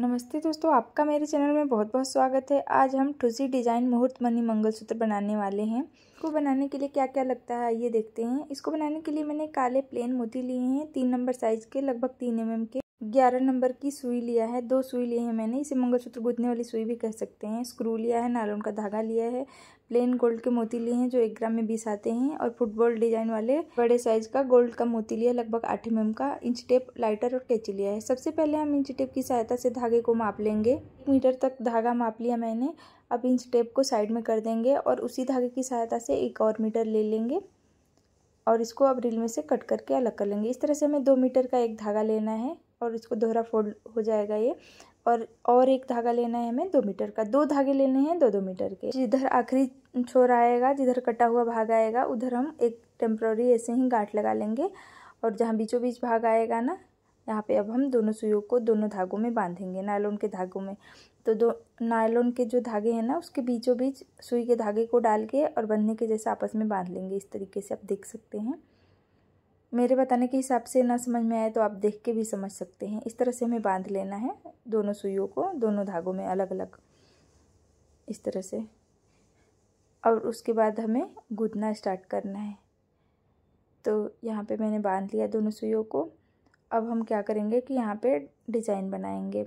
नमस्ते दोस्तों आपका मेरे चैनल में बहुत बहुत स्वागत है आज हम ठुसी डिज़ाइन मुहूर्त मनी मंगलसूत्र बनाने वाले हैं इसको बनाने के लिए क्या क्या लगता है ये देखते हैं इसको बनाने के लिए मैंने काले प्लेन मोती लिए हैं तीन नंबर साइज़ के लगभग तीन एम के ग्यारह नंबर की सुई लिया है दो सुई लिए हैं मैंने इसे मंगलसूत्र गुदने वाली सुई भी कह सकते हैं स्क्रू लिया है नालोन का धागा लिया है प्लेन गोल्ड के मोती लिए हैं जो एक ग्राम में बीस आते हैं और फुटबॉल डिजाइन वाले बड़े साइज का गोल्ड का मोती लिया लगभग आठ एम का इंच टेप लाइटर और कैची लिया है सबसे पहले हम इंच टेप की सहायता से धागे को माप लेंगे एक मीटर तक धागा माप लिया मैंने अब इंच टेप को साइड में कर देंगे और उसी धागे की सहायता से एक और मीटर ले लेंगे और इसको अब रील में से कट करके अलग कर लेंगे इस तरह से हमें दो मीटर का एक धागा लेना है और इसको दोहरा फोल्ड हो जाएगा ये और और एक धागा लेना है हमें दो मीटर का दो धागे लेने हैं दो दो मीटर के जिधर आखिरी छोर आएगा जिधर कटा हुआ भाग आएगा उधर हम एक टेम्प्रोरी ऐसे ही गांठ लगा लेंगे और जहाँ बीचों बीच भाग आएगा ना यहाँ पे अब हम दोनों सुइयों को दोनों धागों में बांधेंगे नायलोन के धागों में तो दो नायलोन के जो धागे हैं ना उसके बीचों बीच सुई के धागे को डाल के और बंधने के जैसे आपस में बांध लेंगे इस तरीके से आप देख सकते हैं मेरे बताने के हिसाब से ना समझ में आए तो आप देख के भी समझ सकते हैं इस तरह से हमें बांध लेना है दोनों सुइयों को दोनों धागों में अलग अलग इस तरह से और उसके बाद हमें गूँथना स्टार्ट करना है तो यहाँ पे मैंने बांध लिया दोनों सुइयों को अब हम क्या करेंगे कि यहाँ पे डिज़ाइन बनाएंगे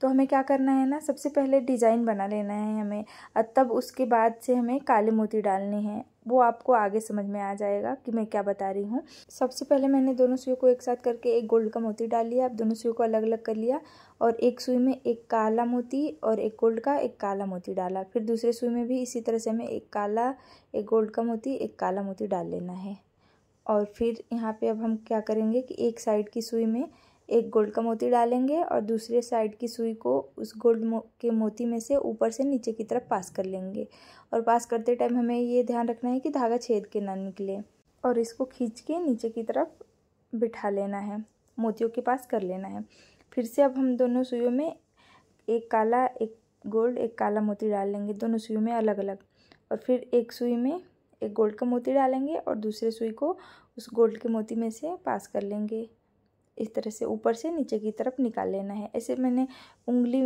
तो हमें क्या करना है ना सबसे पहले डिज़ाइन बना लेना है हमें और तब उसके बाद से हमें काले मोती डालने हैं वो आपको आगे समझ में आ जाएगा कि मैं क्या बता रही हूँ सबसे पहले मैंने दोनों सुइयों को एक साथ करके एक गोल्ड का मोती डाल लिया अब दोनों सुइयों को अलग अलग कर लिया और एक सुई में एक काला मोती और एक गोल्ड का एक काला मोती डाला फिर दूसरे सुई में भी इसी तरह से हमें एक काला एक गोल्ड का मोती एक काला मोती डाल लेना है और फिर यहाँ पर अब हम क्या करेंगे कि एक साइड की सुई में एक गोल्ड का मोती डालेंगे और दूसरे साइड की सुई को उस गोल्ड मो, के मोती में से ऊपर से नीचे की तरफ पास कर लेंगे और पास करते टाइम हमें ये ध्यान रखना है कि धागा छेद के ना निकले और इसको खींच के नीचे की तरफ बिठा लेना है मोतियों के पास कर लेना है फिर से अब हम दोनों सुइयों में एक काला एक गोल्ड एक काला मोती डाल लेंगे दोनों सुइयों में अलग अलग और फिर एक सुई में एक गोल्ड का मोती डालेंगे और दूसरे सुई को उस गोल्ड के मोती में से पास कर लेंगे इस तरह से ऊपर से नीचे की तरफ निकाल लेना है ऐसे मैंने उंगली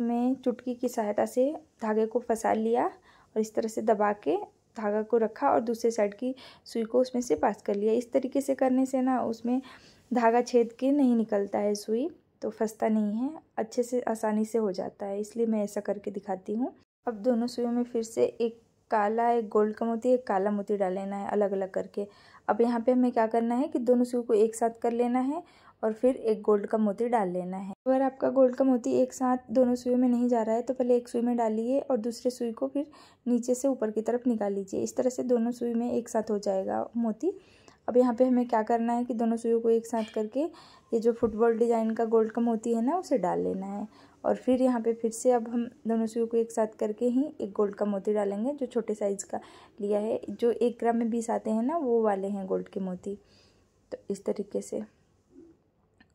में चुटकी की सहायता से धागे को फंसा लिया और इस तरह से दबा के धागा को रखा और दूसरे साइड की सुई को उसमें से पास कर लिया इस तरीके से करने से ना उसमें धागा छेद के नहीं निकलता है सुई तो फंसता नहीं है अच्छे से आसानी से हो जाता है इसलिए मैं ऐसा करके दिखाती हूँ अब दोनों सुइयों में फिर से एक काला एक गोल्ड का मोती एक काला मोती डाल लेना है अलग अलग करके अब यहाँ पे हमें क्या करना है कि दोनों सुई को एक साथ कर लेना है और फिर एक गोल्ड का मोती डाल लेना है अगर आपका गोल्ड का मोती एक साथ दोनों सुई में नहीं जा रहा है तो पहले एक सुई में डालिए और दूसरे सुई को फिर नीचे से ऊपर की तरफ निकाल लीजिए इस तरह से दोनों सुई में एक साथ हो जाएगा मोती अब यहाँ पे हमें क्या करना है कि दोनों सुइयों को एक साथ करके ये जो फुटबॉल डिज़ाइन का गोल्ड कम होती है ना उसे डाल लेना है और फिर यहाँ पे फिर से अब हम दोनों सुइयों को एक साथ करके ही एक गोल्ड का मोती डालेंगे जो छोटे साइज़ का लिया है जो एक ग्राम में बीस आते हैं ना वो वाले हैं गोल्ड के मोती तो इस तरीके से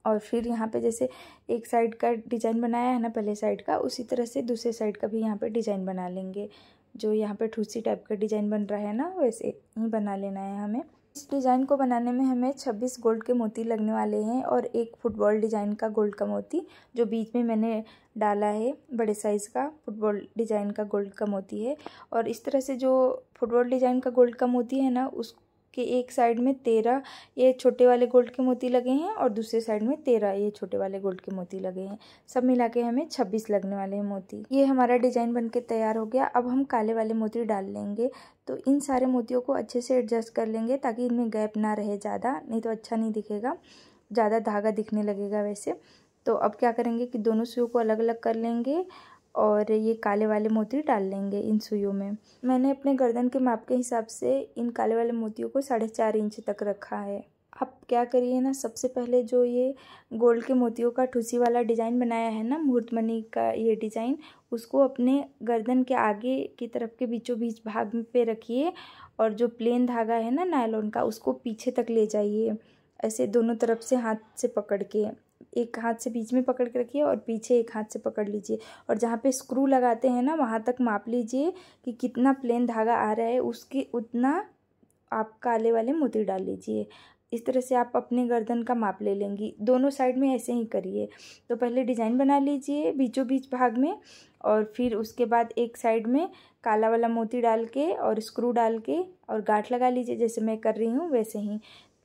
और फिर यहाँ पे जैसे एक साइड का डिज़ाइन बनाया है ना पहले साइड का उसी तरह से दूसरे साइड का भी यहाँ पे डिज़ाइन बना लेंगे जो यहाँ पे ठूसी टाइप का डिज़ाइन बन रहा है ना वैसे ही बना लेना है हमें इस डिज़ाइन को बनाने में हमें 26 गोल्ड के मोती लगने वाले हैं और एक फुटबॉल डिज़ाइन का गोल्ड का मोती जो बीच में मैंने डाला है बड़े साइज़ का फुटबॉल डिज़ाइन का गोल्ड का मोती है और इस तरह से जो फुटबॉल डिज़ाइन का गोल्ड का मोती है ना उस के एक साइड में तेरह ये छोटे वाले गोल्ड के मोती लगे हैं और दूसरे साइड में तेरह ये छोटे वाले गोल्ड के मोती लगे हैं सब मिला के हमें छब्बीस लगने वाले हैं मोती ये हमारा डिजाइन बन के तैयार हो गया अब हम काले वाले मोती डाल लेंगे तो इन सारे मोतियों को अच्छे से एडजस्ट कर लेंगे ताकि इनमें गैप ना रहे ज़्यादा नहीं तो अच्छा नहीं दिखेगा ज़्यादा धागा दिखने लगेगा वैसे तो अब क्या करेंगे कि दोनों सुई को अलग अलग कर लेंगे और ये काले वाले मोती डाल लेंगे इन सुइयों में मैंने अपने गर्दन के माप के हिसाब से इन काले वाले मोतियों को साढ़े चार इंच तक रखा है आप क्या करिए ना सबसे पहले जो ये गोल्ड के मोतियों का ठुसी वाला डिज़ाइन बनाया है ना मुहूर्त का ये डिज़ाइन उसको अपने गर्दन के आगे की तरफ के बीचों बीच भाग पे रखिए और जो प्लेन धागा है ना नायलॉन का उसको पीछे तक ले जाइए ऐसे दोनों तरफ से हाथ से पकड़ के एक हाथ से बीच में पकड़ के रखिए और पीछे एक हाथ से पकड़ लीजिए और जहाँ पे स्क्रू लगाते हैं ना वहाँ तक माप लीजिए कि कितना प्लेन धागा आ रहा है उसके उतना आप काले वाले मोती डाल लीजिए इस तरह से आप अपने गर्दन का माप ले लेंगी दोनों साइड में ऐसे ही करिए तो पहले डिज़ाइन बना लीजिए बीचों बीच भाग में और फिर उसके बाद एक साइड में काला वाला मोती डाल के और स्क्रू डाल के और गाठ लगा लीजिए जैसे मैं कर रही हूँ वैसे ही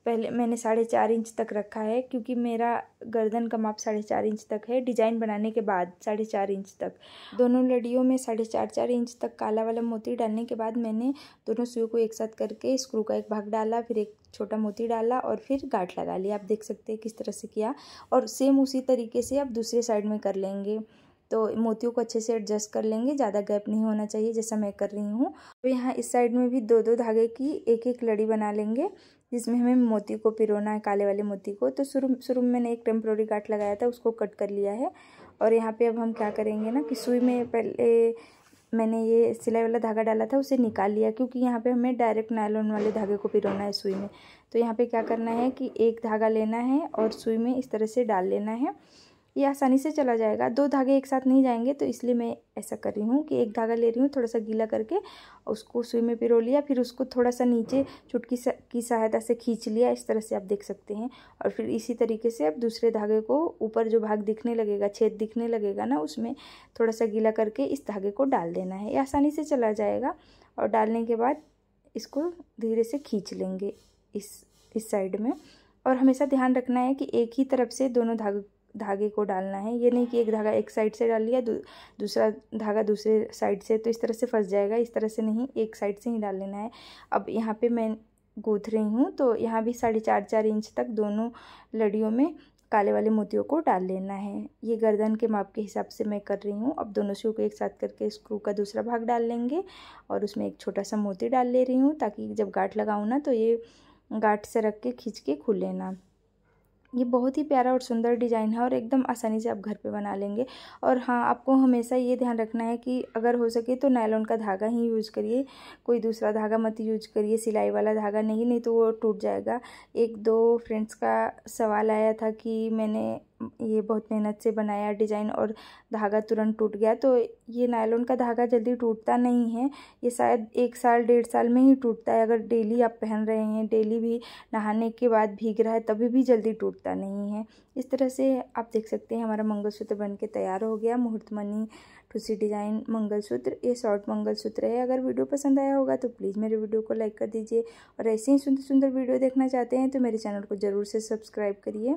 पहले मैंने साढ़े चार इंच तक रखा है क्योंकि मेरा गर्दन का माप साढ़े चार इंच तक है डिजाइन बनाने के बाद साढ़े चार इंच तक दोनों लड़ियों में साढ़े चार चार इंच तक काला वाला मोती डालने के बाद मैंने दोनों सुई को एक साथ करके स्क्रू का एक भाग डाला फिर एक छोटा मोती डाला और फिर गाठ लगा लिया आप देख सकते हैं किस तरह से किया और सेम उसी तरीके से आप दूसरे साइड में कर लेंगे तो मोतियों को अच्छे से एडजस्ट कर लेंगे ज़्यादा गैप नहीं होना चाहिए जैसा मैं कर रही हूँ तो यहाँ इस साइड में भी दो दो धागे की एक एक लड़ी बना लेंगे जिसमें हमें मोती को पिरोना है काले वाले मोती को तो शुरू शुरू में मैंने एक टेम्प्रोरी गाठ लगाया था उसको कट कर लिया है और यहाँ पे अब हम क्या करेंगे ना कि सुई में पहले मैंने ये सिलाई वाला धागा डाला था उसे निकाल लिया क्योंकि यहाँ पे हमें डायरेक्ट नायलोन वाले धागे को पिरोना है सुई में तो यहाँ पर क्या करना है कि एक धागा लेना है और सुई में इस तरह से डाल लेना है ये आसानी से चला जाएगा दो धागे एक साथ नहीं जाएंगे तो इसलिए मैं ऐसा कर रही हूँ कि एक धागा ले रही हूँ थोड़ा सा गीला करके उसको सुई में पिरो लिया फिर उसको थोड़ा सा नीचे चुटकी की सहायता से खींच लिया इस तरह से आप देख सकते हैं और फिर इसी तरीके से आप दूसरे धागे को ऊपर जो भाग दिखने लगेगा छेद दिखने लगेगा ना उसमें थोड़ा सा गीला करके इस धागे को डाल देना है ये आसानी से चला जाएगा और डालने के बाद इसको धीरे से खींच लेंगे इस इस साइड में और हमेशा ध्यान रखना है कि एक ही तरफ से दोनों धागे धागे को डालना है ये नहीं कि एक धागा एक साइड से डाल लिया दू, दूसरा धागा दूसरे साइड से तो इस तरह से फंस जाएगा इस तरह से नहीं एक साइड से ही डाल लेना है अब यहाँ पे मैं गूँथ रही हूँ तो यहाँ भी साढ़े चार चार इंच तक दोनों लड़ियों में काले वाले मोतियों को डाल लेना है ये गर्दन के माप के हिसाब से मैं कर रही हूँ अब दोनों शू को एक साथ करके स्क्रू का दूसरा भाग डाल लेंगे और उसमें एक छोटा सा मोती डाल ले रही हूँ ताकि जब गाँट लगाऊँ ना तो ये गाँट से रख के खींच के खुल लेना ये बहुत ही प्यारा और सुंदर डिज़ाइन है और एकदम आसानी से आप घर पे बना लेंगे और हाँ आपको हमेशा ये ध्यान रखना है कि अगर हो सके तो नायलॉन का धागा ही यूज़ करिए कोई दूसरा धागा मत यूज करिए सिलाई वाला धागा नहीं नहीं तो वो टूट जाएगा एक दो फ्रेंड्स का सवाल आया था कि मैंने ये बहुत मेहनत से बनाया डिज़ाइन और धागा तुरंत टूट गया तो ये नायलॉन का धागा जल्दी टूटता नहीं है ये शायद एक साल डेढ़ साल में ही टूटता है अगर डेली आप पहन रहे हैं डेली भी नहाने के बाद भीग रहा है तभी भी जल्दी टूटता नहीं है इस तरह से आप देख सकते हैं हमारा मंगलसूत्र बन के तैयार हो गया मनी ठूसी डिज़ाइन मंगलसूत्र ये शॉर्ट मंगलसूत्र है अगर वीडियो पसंद आया होगा तो प्लीज़ मेरे वीडियो को लाइक कर दीजिए और ऐसे ही सुंदर सुंदर वीडियो देखना चाहते हैं तो मेरे चैनल को ज़रूर से सब्सक्राइब करिए